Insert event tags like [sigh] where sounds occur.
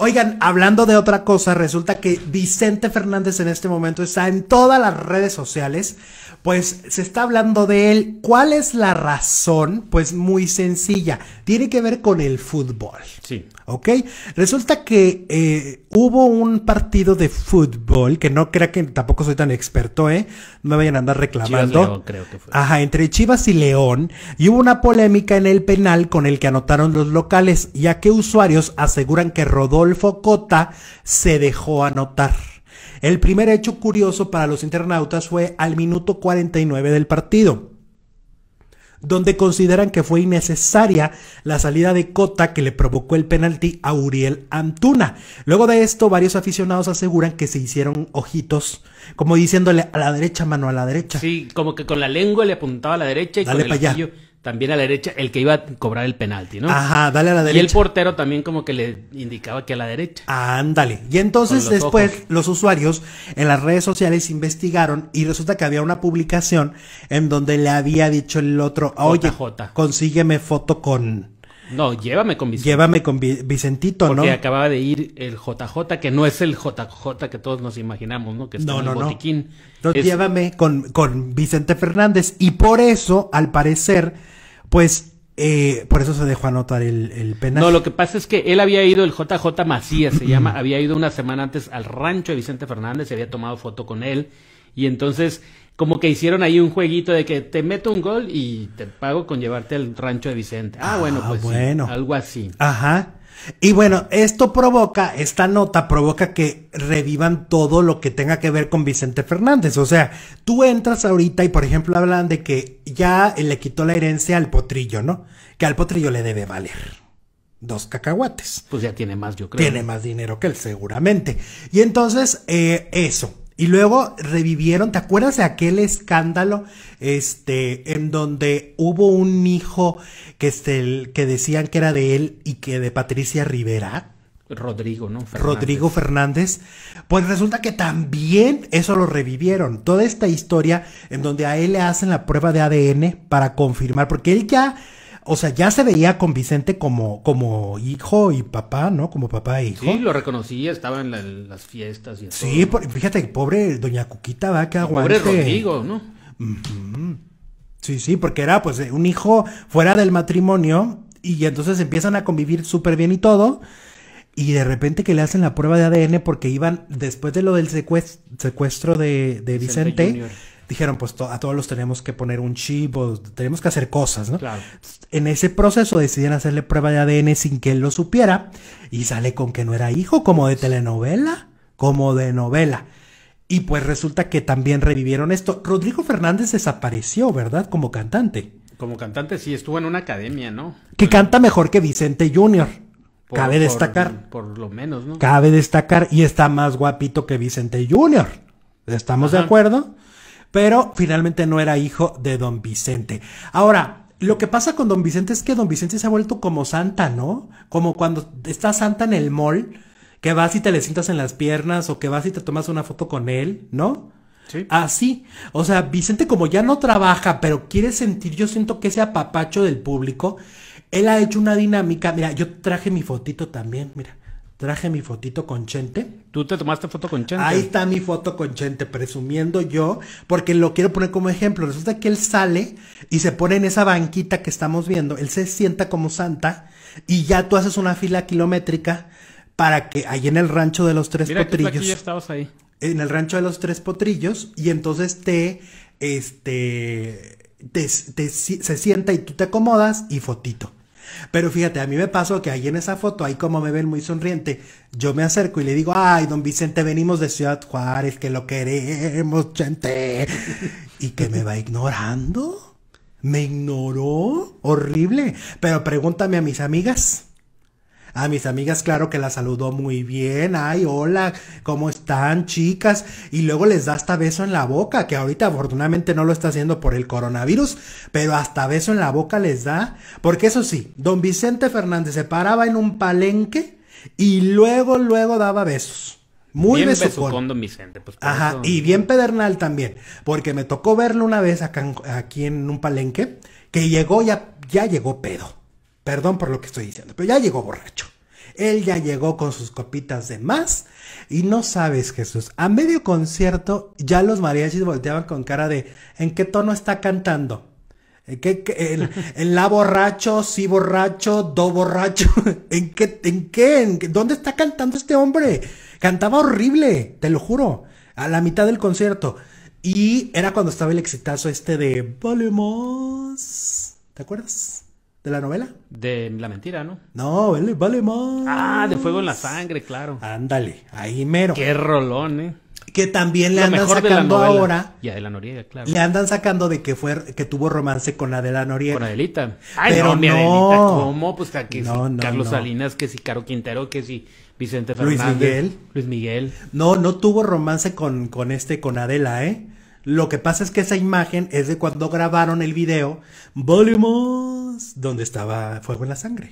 Oigan, hablando de otra cosa, resulta que Vicente Fernández en este momento está en todas las redes sociales, pues se está hablando de él. ¿Cuál es la razón? Pues muy sencilla, tiene que ver con el fútbol. Sí. ¿Ok? Resulta que eh, hubo un partido de fútbol, que no crea que tampoco soy tan experto, ¿eh? No me vayan a andar reclamando. creo que fue. Ajá, entre Chivas y León, y hubo una polémica en el penal con el que anotaron los locales, ya que usuarios aseguran que Rodolfo Cota se dejó anotar. El primer hecho curioso para los internautas fue al minuto 49 del partido donde consideran que fue innecesaria la salida de Cota que le provocó el penalti a Uriel Antuna. Luego de esto, varios aficionados aseguran que se hicieron ojitos, como diciéndole a la derecha, mano, a la derecha. Sí, como que con la lengua le apuntaba a la derecha y Dale con el allá también a la derecha el que iba a cobrar el penalti, ¿no? Ajá, dale a la derecha. Y el portero también como que le indicaba que a la derecha. Ándale. Y entonces después los usuarios en las redes sociales investigaron y resulta que había una publicación en donde le había dicho el otro, oye, consígueme foto con no, llévame con Vicente. Llévame con Vicentito, ¿no? Porque acababa de ir el JJ, que no es el JJ que todos nos imaginamos, ¿no? Que está en el botiquín. No. llévame con, con Vicente Fernández. Y por eso, al parecer, pues eh, por eso se dejó anotar el, el penal. No, lo que pasa es que él había ido, el JJ Macías se llama, [clears throat] había ido una semana antes al rancho de Vicente Fernández, se había tomado foto con él, y entonces como que hicieron ahí un jueguito de que te meto un gol y te pago con llevarte al rancho de Vicente. Ah, ah bueno, pues bueno. algo así. Ajá. Y bueno, esto provoca, esta nota provoca que revivan todo lo que tenga que ver con Vicente Fernández. O sea, tú entras ahorita y por ejemplo hablan de que ya le quitó la herencia al potrillo, ¿no? Que al potrillo le debe valer dos cacahuates. Pues ya tiene más, yo creo. Tiene más dinero que él, seguramente. Y entonces, eh, eso. Y luego revivieron, ¿te acuerdas de aquel escándalo este en donde hubo un hijo que este, que decían que era de él y que de Patricia Rivera? Rodrigo, ¿no? Rodrigo Fernández. Pues resulta que también eso lo revivieron. Toda esta historia en donde a él le hacen la prueba de ADN para confirmar, porque él ya o sea, ya se veía con Vicente como, como hijo y papá, ¿no? Como papá e hijo. Sí, lo reconocía, estaba en, las fiestas y Sí, todo. fíjate, pobre doña Cuquita va que aguante. Pobre Rodrigo, ¿no? Sí, sí, porque era pues un hijo fuera del matrimonio y entonces empiezan a convivir súper bien y todo. Y de repente que le hacen la prueba de ADN porque iban, después de lo del secuestro, secuestro de, de Vicente dijeron, pues a todos los tenemos que poner un chip o tenemos que hacer cosas, ¿no? Claro. En ese proceso deciden hacerle prueba de ADN sin que él lo supiera y sale con que no era hijo, como de telenovela, como de novela. Y pues resulta que también revivieron esto. Rodrigo Fernández desapareció, ¿verdad? Como cantante. Como cantante, sí, estuvo en una academia, ¿no? Que canta mejor que Vicente Junior. Cabe destacar. Por, lo menos, ¿no? Cabe destacar y está más guapito que Vicente Junior. ¿Estamos de acuerdo? pero finalmente no era hijo de don Vicente. Ahora, lo que pasa con don Vicente es que don Vicente se ha vuelto como Santa, ¿no? Como cuando está Santa en el mall, que vas y te le sientas en las piernas o que vas y te tomas una foto con él, ¿no? Sí. Así. O sea, Vicente como ya no trabaja, pero quiere sentir, yo siento que ese apapacho del público, él ha hecho una dinámica. Mira, yo traje mi fotito también, mira. Traje mi fotito con Chente. ¿Tú te tomaste foto con Chente? Ahí está mi foto con Chente, presumiendo yo, porque lo quiero poner como ejemplo. Resulta que él sale y se pone en esa banquita que estamos viendo. Él se sienta como santa y ya tú haces una fila kilométrica para que ahí en el rancho de los tres potrillos. ahí. En el rancho de los tres potrillos y entonces te, este, te, se sienta y tú te acomodas y fotito. Pero fíjate, a mí me pasó que ahí en esa foto, ahí como me ven muy sonriente, yo me acerco y le digo, ay, don Vicente, venimos de Ciudad Juárez, que lo queremos, gente. [laughs] y que me va ignorando. Me ignoró. Horrible. Pero pregúntame a mis amigas. A mis amigas, claro que las saludó muy bien. Ay, hola, ¿cómo están, chicas? Y luego les da hasta beso en la boca, que ahorita afortunadamente no lo está haciendo por el coronavirus, pero hasta beso en la boca les da. Porque eso sí, don Vicente Fernández se paraba en un palenque y luego, luego daba besos. Muy besos con don Vicente. Pues Ajá, y bien pedernal también, porque me tocó verlo una vez aquí en un palenque, que llegó, ya, ya llegó pedo. Perdón por lo que estoy diciendo, pero ya llegó borracho. Él ya llegó con sus copitas de más. Y no sabes, Jesús, a medio concierto ya los mariachis volteaban con cara de ¿en qué tono está cantando? ¿En, qué, [laughs] la borracho, si borracho, do borracho? [laughs] ¿En qué, en qué? ¿En ¿Dónde está cantando este hombre? Cantaba horrible, te lo juro, a la mitad del concierto. Y era cuando estaba el exitazo este de Volemos. ¿Te acuerdas? ¿De la novela? De La Mentira, ¿no? No, vale, vale más. Ah, de Fuego en la Sangre, claro. Ándale, ahí mero. Qué rolón, ¿eh? que también le andan sacando ahora. Y Adela Noriega, claro. Le andan sacando de que fue que tuvo romance con Adela Noriega. Con Adelita. Pero no, ¿cómo? Pues que Carlos Salinas, que si Caro Quintero, que si Vicente Fernández. Luis Miguel. Luis Miguel. No, no tuvo romance con, con este, con Adela, ¿eh? Lo que pasa es que esa imagen es de cuando grabaron el video Volumos, donde estaba Fuego en la Sangre.